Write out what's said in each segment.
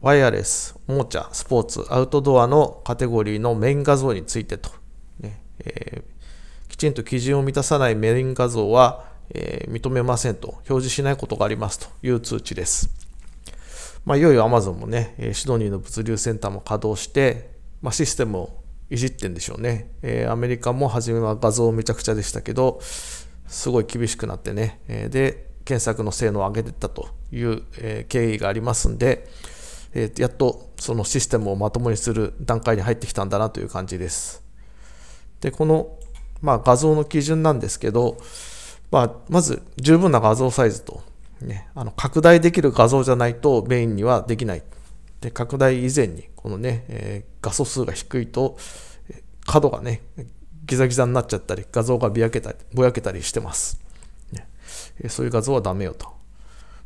ワイヤレス、おもちゃ、スポーツ、アウトドアのカテゴリーのメイン画像についてと、ねえー、きちんと基準を満たさないメイン画像は、えー、認めませんと、表示しないことがありますという通知です。まあ、いよいよ Amazon もね、シドニーの物流センターも稼働して、まあ、システムをいじってんでしょうね。えー、アメリカも初めは画像めちゃくちゃでしたけど、すごい厳しくなってね、えで、検索の性能を上げていったという、え経緯がありますんで、えー、やっとそのシステムをまともにする段階に入ってきたんだなという感じです。で、この、まあ、画像の基準なんですけど、まあ、まず十分な画像サイズと、ね、あの拡大できる画像じゃないとメインにはできない。で拡大以前に、このね、えー、画素数が低いと、角がね、ギザギザになっちゃったり、画像がぼやけたりしてます。ね、そういう画像はダメよと。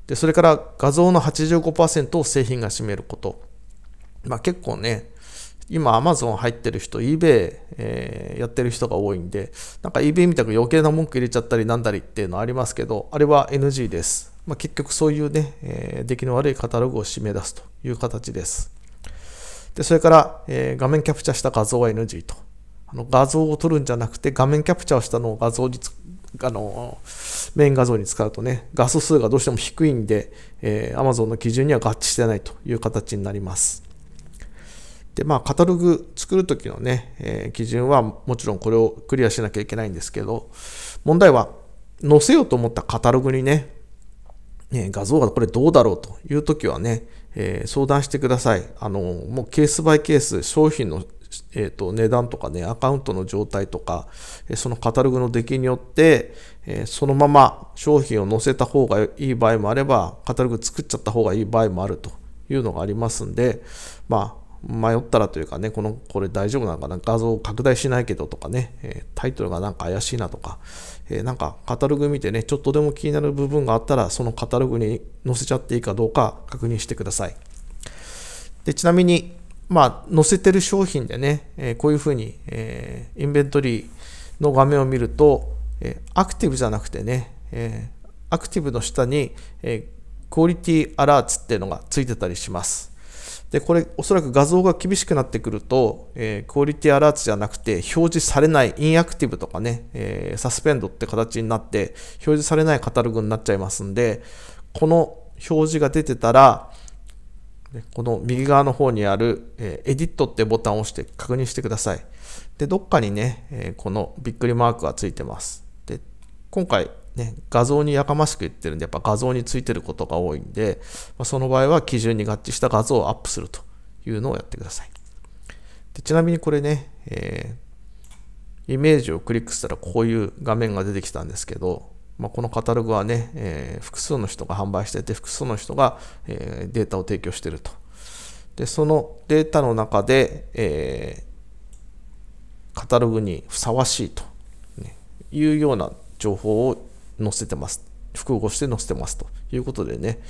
でそれから画像の85%を製品が占めること、まあ、結構ね今 Amazon 入ってる人 eBay、えー、やってる人が多いんでなんか eBay みたく余計な文句入れちゃったりなんだりっていうのありますけどあれは NG です、まあ、結局そういうね、えー、出来の悪いカタログを締め出すという形ですでそれから、えー、画面キャプチャした画像は NG とあの画像を撮るんじゃなくて画面キャプチャをしたのを画像にあのン画像に使うとね画素数がどうしても低いんで、えー、Amazon の基準には合致してないという形になります。でまあカタログ作る時のね、えー、基準はもちろんこれをクリアしなきゃいけないんですけど問題は載せようと思ったカタログにねね画像がこれどうだろうという時はね、えー、相談してくださいあのもうケースバイケース商品のえー、と値段とかね、アカウントの状態とか、そのカタログの出来によって、えそのまま商品を載せた方がいい場合もあれば、カタログ作っちゃった方がいい場合もあるというのがありますんで、まあ、迷ったらというかね、この、これ大丈夫なのかな、画像拡大しないけどとかね、えタイトルがなんか怪しいなとか、えなんかカタログ見てね、ちょっとでも気になる部分があったら、そのカタログに載せちゃっていいかどうか確認してください。でちなみに、まあ、載せてる商品でね、えこういうふうに、えインベントリーの画面を見ると、えアクティブじゃなくてね、えアクティブの下に、えクオリティアラーツっていうのがついてたりします。で、これ、おそらく画像が厳しくなってくると、えー、クオリティアラーツじゃなくて、表示されない、インアクティブとかね、えー、サスペンドって形になって、表示されないカタログになっちゃいますんで、この表示が出てたら、この右側の方にある、えエディットってボタンを押して確認してください。で、どっかにね、えこのびっくりマークがついてます。で、今回ね、画像にやかましく言ってるんで、やっぱ画像についてることが多いんで、まその場合は基準に合致した画像をアップするというのをやってください。でちなみにこれね、えー、イメージをクリックしたらこういう画面が出てきたんですけど、まあ、このカタログはね、えー、複数の人が販売してて、複数の人が、えー、データを提供していると。で、そのデータの中で、えー、カタログにふさわしいと、ね、いうような情報を載せてます。複合して載せてますということでね。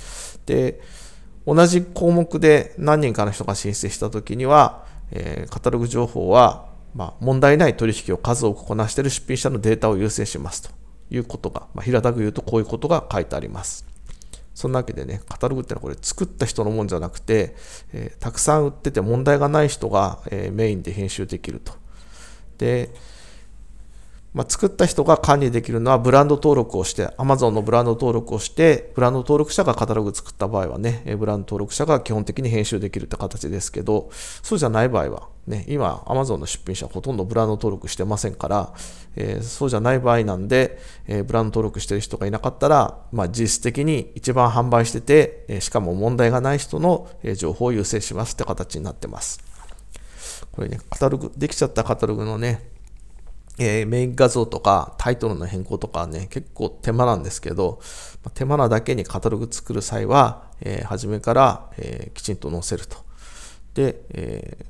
で、同じ項目で何人かの人が申請したときには、えー、カタログ情報は、まあ、問題ない取引を数多くこなしている出品者のデータを優先しますと。いうことが、まあ、平たく言うとこういうことが書いてあります。そんなわけでね、カタログってのはこれ作った人のもんじゃなくて、えー、たくさん売ってて問題がない人が、えー、メインで編集できると。で、まあ、作った人が管理できるのはブランド登録をして、Amazon のブランド登録をして、ブランド登録者がカタログ作った場合はね、ブランド登録者が基本的に編集できるって形ですけど、そうじゃない場合は、ね、今 Amazon の出品者ほとんどブランド登録してませんから、えー、そうじゃない場合なんで、えー、ブランド登録してる人がいなかったら、まあ、実質的に一番販売してて、えしかも問題がない人の情報を優先しますって形になってます。これね、カタログ、できちゃったカタログのね、えー、メイン画像とかタイトルの変更とかね、結構手間なんですけど、手間なだけにカタログ作る際は、えー、初めから、えー、きちんと載せると。で、えー、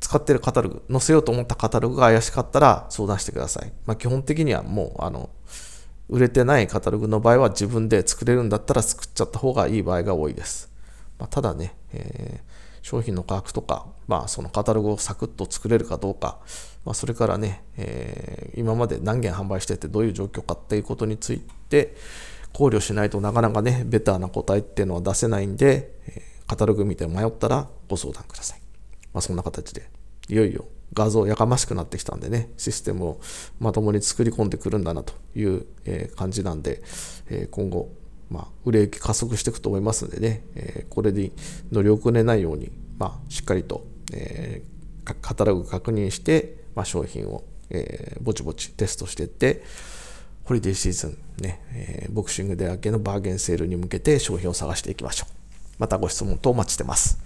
使ってるカタログ、載せようと思ったカタログが怪しかったら相談してください。まあ、基本的にはもう、あの、売れてないカタログの場合は自分で作れるんだったら作っちゃった方がいい場合が多いです。まあ、ただね、えー、商品の価格とかまあ、そのカタログをサクッと作れるかどうか、まあ、それからね、えー、今まで何件販売しててどういう状況かっていうことについて考慮しないとなかなかね、ベターな答えっていうのは出せないんで、カタログ見て迷ったらご相談ください。まあ、そんな形で、いよいよ画像やかましくなってきたんでね、システムをまともに作り込んでくるんだなという感じなんで、今後、まあ、売れ行き加速していくと思いますんでね、えー、これに乗り遅れないように、まあ、しっかりとえー、カタログ確認して、まあ、商品を、えー、ぼちぼちテストしていって、ホリデーシーズンね、えー、ボクシングで明けのバーゲンセールに向けて商品を探していきましょう。またご質問等お待ちしてます。